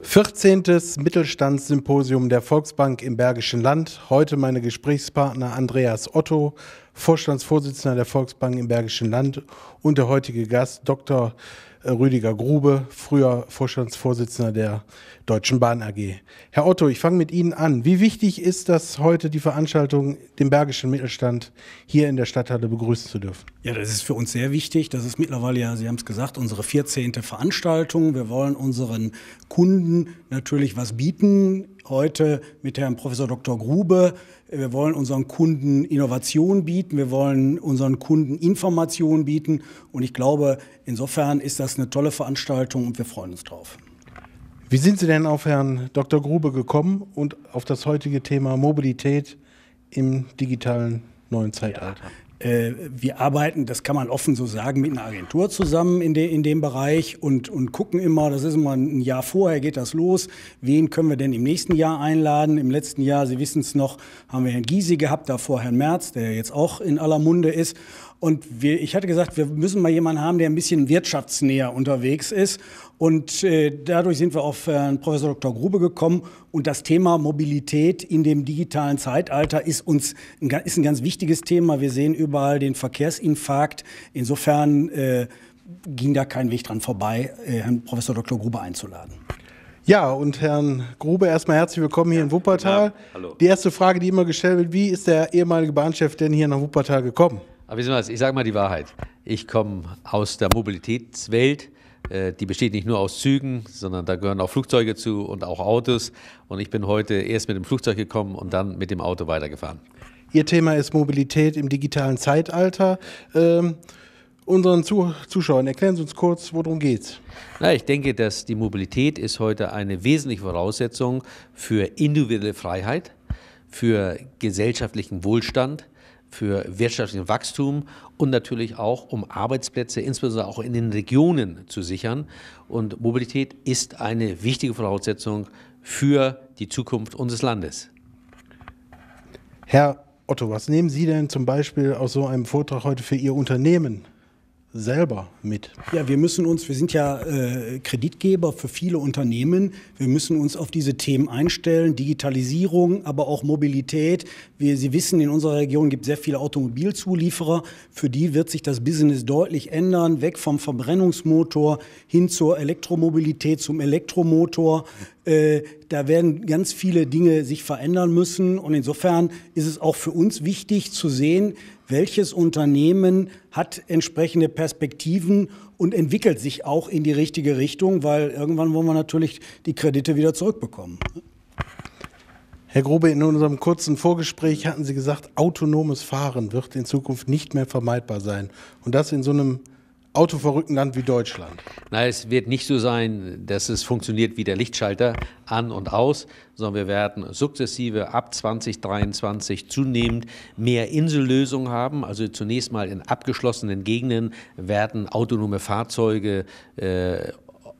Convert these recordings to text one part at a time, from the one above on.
14. Mittelstandssymposium der Volksbank im Bergischen Land. Heute meine Gesprächspartner Andreas Otto, Vorstandsvorsitzender der Volksbank im Bergischen Land und der heutige Gast Dr. Äh, Rüdiger Grube, früher Vorstandsvorsitzender der Deutschen Bahn AG. Herr Otto, ich fange mit Ihnen an. Wie wichtig ist das heute, die Veranstaltung, den bergischen Mittelstand hier in der Stadthalle begrüßen zu dürfen? Ja, das ist für uns sehr wichtig. Das ist mittlerweile ja, Sie haben es gesagt, unsere 14. Veranstaltung. Wir wollen unseren Kunden natürlich was bieten heute mit Herrn Professor Dr. Grube. Wir wollen unseren Kunden Innovation bieten, wir wollen unseren Kunden Information bieten. Und ich glaube, insofern ist das ist eine tolle Veranstaltung und wir freuen uns drauf. Wie sind Sie denn auf Herrn Dr. Grube gekommen und auf das heutige Thema Mobilität im digitalen neuen Zeitalter? Ja, äh, wir arbeiten, das kann man offen so sagen, mit einer Agentur zusammen in, de, in dem Bereich und, und gucken immer, das ist immer ein Jahr vorher, geht das los, wen können wir denn im nächsten Jahr einladen? Im letzten Jahr, Sie wissen es noch, haben wir Herrn Gysi gehabt, davor Herrn Merz, der jetzt auch in aller Munde ist. Und wir, ich hatte gesagt, wir müssen mal jemanden haben, der ein bisschen wirtschaftsnäher unterwegs ist. Und äh, dadurch sind wir auf Herrn äh, Professor Dr. Grube gekommen und das Thema Mobilität in dem digitalen Zeitalter ist uns ein, ist ein ganz wichtiges Thema. Wir sehen überall den Verkehrsinfarkt. Insofern äh, ging da kein Weg dran vorbei, äh, Herrn Professor Dr. Grube einzuladen. Ja, und Herrn Grube, erstmal herzlich willkommen hier ja, in Wuppertal. Ja, hallo. Die erste Frage, die immer gestellt wird, wie ist der ehemalige Bahnchef denn hier nach Wuppertal gekommen? Aber wissen Sie was, ich sage mal die Wahrheit. Ich komme aus der Mobilitätswelt äh, die besteht nicht nur aus Zügen, sondern da gehören auch Flugzeuge zu und auch Autos. Und ich bin heute erst mit dem Flugzeug gekommen und dann mit dem Auto weitergefahren. Ihr Thema ist Mobilität im digitalen Zeitalter. Ähm, unseren Zuh Zuschauern erklären Sie uns kurz, worum geht's? Na, ich denke, dass die Mobilität ist heute eine wesentliche Voraussetzung für individuelle Freiheit, für gesellschaftlichen Wohlstand ist für wirtschaftlichen Wachstum und natürlich auch, um Arbeitsplätze, insbesondere auch in den Regionen zu sichern. Und Mobilität ist eine wichtige Voraussetzung für die Zukunft unseres Landes. Herr Otto, was nehmen Sie denn zum Beispiel aus so einem Vortrag heute für Ihr Unternehmen selber mit? Ja, wir müssen uns, wir sind ja äh, Kreditgeber für viele Unternehmen. Wir müssen uns auf diese Themen einstellen. Digitalisierung, aber auch Mobilität. Wir, Sie wissen, in unserer Region gibt es sehr viele Automobilzulieferer. Für die wird sich das Business deutlich ändern. Weg vom Verbrennungsmotor hin zur Elektromobilität, zum Elektromotor. Äh, da werden ganz viele Dinge sich verändern müssen. Und insofern ist es auch für uns wichtig zu sehen, welches Unternehmen hat entsprechende Perspektiven und entwickelt sich auch in die richtige Richtung, weil irgendwann wollen wir natürlich die Kredite wieder zurückbekommen. Herr Grobe, in unserem kurzen Vorgespräch hatten Sie gesagt, autonomes Fahren wird in Zukunft nicht mehr vermeidbar sein. Und das in so einem autoverrückten Land wie Deutschland? Na, es wird nicht so sein, dass es funktioniert wie der Lichtschalter an und aus, sondern wir werden sukzessive ab 2023 zunehmend mehr Insellösungen haben. Also zunächst mal in abgeschlossenen Gegenden werden autonome Fahrzeuge äh,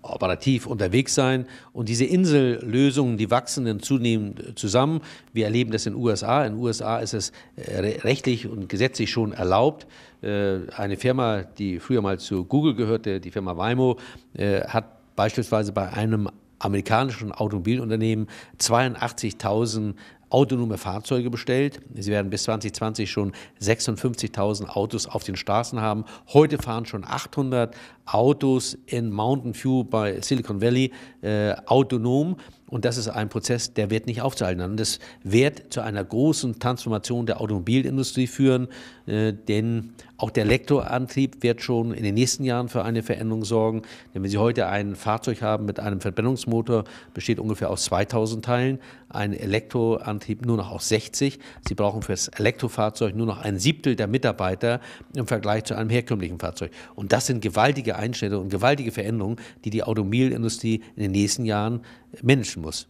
operativ unterwegs sein. Und diese Insellösungen, die wachsen dann zunehmend zusammen. Wir erleben das in den USA. In den USA ist es äh, rechtlich und gesetzlich schon erlaubt. Äh, eine Firma, die früher mal zu Google gehörte, die Firma Waymo, äh, hat beispielsweise bei einem amerikanischen Automobilunternehmen 82.000 autonome Fahrzeuge bestellt. Sie werden bis 2020 schon 56.000 Autos auf den Straßen haben. Heute fahren schon 800 Autos in Mountain View bei Silicon Valley äh, autonom. Und das ist ein Prozess, der wird nicht aufzuhalten. Und das wird zu einer großen Transformation der Automobilindustrie führen, äh, denn auch der Elektroantrieb wird schon in den nächsten Jahren für eine Veränderung sorgen. Denn wenn Sie heute ein Fahrzeug haben mit einem Verbrennungsmotor, besteht ungefähr aus 2000 Teilen ein Elektroantrieb nur noch auf 60. Sie brauchen für das Elektrofahrzeug nur noch ein Siebtel der Mitarbeiter im Vergleich zu einem herkömmlichen Fahrzeug. Und das sind gewaltige Einschnitte und gewaltige Veränderungen, die die Automobilindustrie in den nächsten Jahren managen muss.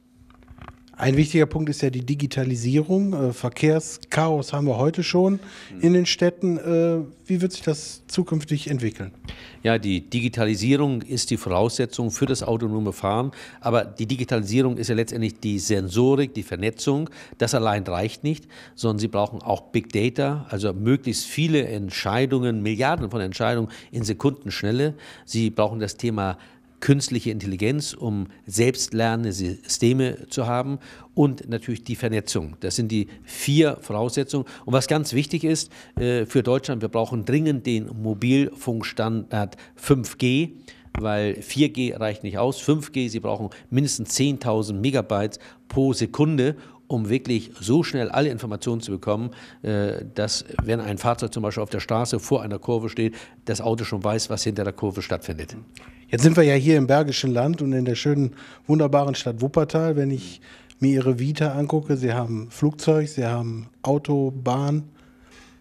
Ein wichtiger Punkt ist ja die Digitalisierung. Äh, Verkehrschaos haben wir heute schon in den Städten. Äh, wie wird sich das zukünftig entwickeln? Ja, die Digitalisierung ist die Voraussetzung für das autonome Fahren. Aber die Digitalisierung ist ja letztendlich die Sensorik, die Vernetzung. Das allein reicht nicht, sondern Sie brauchen auch Big Data, also möglichst viele Entscheidungen, Milliarden von Entscheidungen in Sekundenschnelle. Sie brauchen das Thema künstliche Intelligenz, um selbstlernende Systeme zu haben und natürlich die Vernetzung. Das sind die vier Voraussetzungen. Und was ganz wichtig ist äh, für Deutschland, wir brauchen dringend den Mobilfunkstandard 5G weil 4G reicht nicht aus. 5G, Sie brauchen mindestens 10.000 Megabytes pro Sekunde, um wirklich so schnell alle Informationen zu bekommen, äh, dass wenn ein Fahrzeug zum Beispiel auf der Straße vor einer Kurve steht, das Auto schon weiß, was hinter der Kurve stattfindet. Jetzt sind wir ja hier im Bergischen Land und in der schönen, wunderbaren Stadt Wuppertal. Wenn ich mir Ihre Vita angucke, Sie haben Flugzeug, Sie haben Autobahn.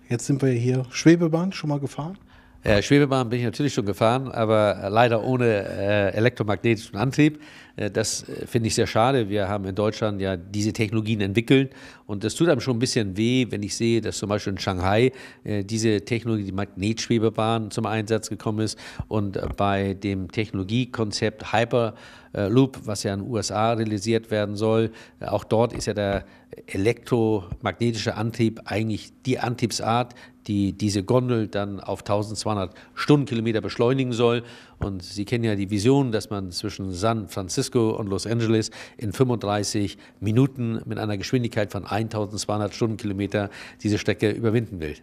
Jetzt sind wir hier Schwebebahn schon mal gefahren? Äh, Schwebebahn bin ich natürlich schon gefahren, aber leider ohne äh, elektromagnetischen Antrieb. Äh, das äh, finde ich sehr schade. Wir haben in Deutschland ja diese Technologien entwickelt und das tut einem schon ein bisschen weh, wenn ich sehe, dass zum Beispiel in Shanghai äh, diese Technologie, die Magnetschwebebahn zum Einsatz gekommen ist und bei dem Technologiekonzept Hyperloop, was ja in den USA realisiert werden soll, auch dort ist ja der elektromagnetische Antrieb eigentlich die Antriebsart, die diese Gondel dann auf 1200 Stundenkilometer beschleunigen soll. Und Sie kennen ja die Vision, dass man zwischen San Francisco und Los Angeles in 35 Minuten mit einer Geschwindigkeit von 1200 Stundenkilometer diese Strecke überwinden will.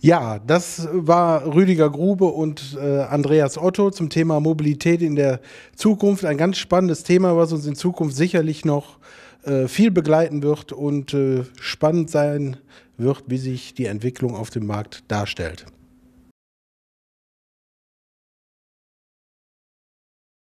Ja, das war Rüdiger Grube und äh, Andreas Otto zum Thema Mobilität in der Zukunft. Ein ganz spannendes Thema, was uns in Zukunft sicherlich noch äh, viel begleiten wird und äh, spannend sein wird, wie sich die Entwicklung auf dem Markt darstellt.